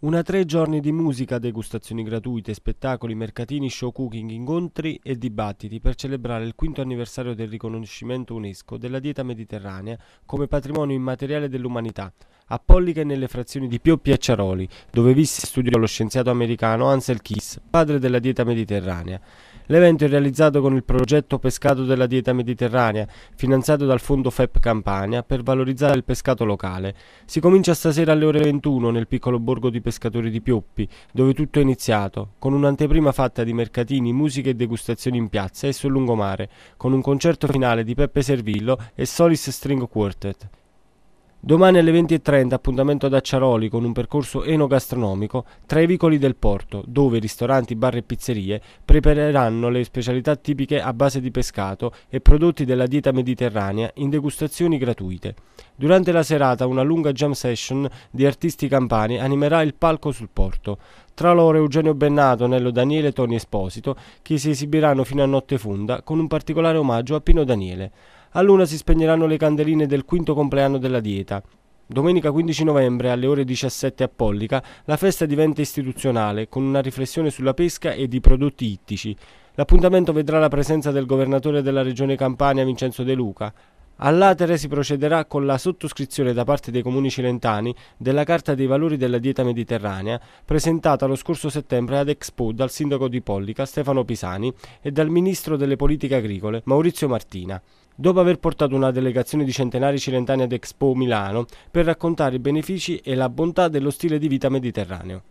Una tre giorni di musica, degustazioni gratuite, spettacoli, mercatini, show cooking, incontri e dibattiti per celebrare il quinto anniversario del riconoscimento UNESCO della dieta mediterranea come patrimonio immateriale dell'umanità, a Pollica e nelle frazioni di Pioppi e Ciaroli, dove visse e studiò lo scienziato americano Ansel Kiss, padre della dieta mediterranea. L'evento è realizzato con il progetto Pescato della dieta mediterranea, finanziato dal fondo FEP Campania per valorizzare il pescato locale. Si comincia stasera alle ore 21 nel piccolo borgo di pescatori di Pioppi, dove tutto è iniziato, con un'anteprima fatta di mercatini, musiche e degustazioni in piazza e sul lungomare, con un concerto finale di Peppe Servillo e Solis String Quartet. Domani alle 20.30 appuntamento ad Acciaroli con un percorso enogastronomico tra i vicoli del porto, dove ristoranti, bar e pizzerie prepareranno le specialità tipiche a base di pescato e prodotti della dieta mediterranea in degustazioni gratuite. Durante la serata una lunga jam session di artisti campani animerà il palco sul porto. Tra loro Eugenio Bennato, Nello Daniele e Toni Esposito, che si esibiranno fino a notte fonda con un particolare omaggio a Pino Daniele. A luna si spegneranno le candeline del quinto compleanno della dieta. Domenica 15 novembre alle ore 17 a Pollica la festa diventa istituzionale con una riflessione sulla pesca e i prodotti ittici. L'appuntamento vedrà la presenza del governatore della regione Campania Vincenzo De Luca. All'Atere si procederà con la sottoscrizione da parte dei comuni cilentani della Carta dei valori della dieta mediterranea, presentata lo scorso settembre ad Expo dal sindaco di Pollica Stefano Pisani e dal ministro delle politiche agricole Maurizio Martina. Dopo aver portato una delegazione di centenari cilentani ad Expo Milano per raccontare i benefici e la bontà dello stile di vita mediterraneo.